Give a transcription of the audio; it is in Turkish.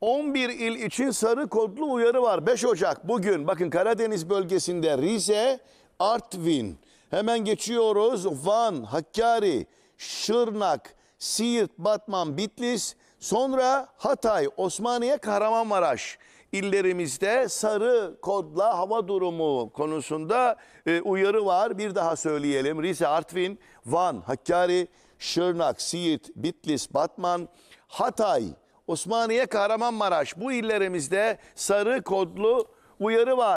11 il için sarı kodlu uyarı var. 5 Ocak bugün bakın Karadeniz bölgesinde Rize, Artvin. Hemen geçiyoruz Van, Hakkari, Şırnak, Siirt, Batman, Bitlis. Sonra Hatay, Osmaniye, Kahramanmaraş illerimizde sarı kodla hava durumu konusunda e, uyarı var. Bir daha söyleyelim. Rize, Artvin, Van, Hakkari, Şırnak, Siirt, Bitlis, Batman, Hatay, Osmaniye, Kahramanmaraş bu illerimizde sarı kodlu uyarı var.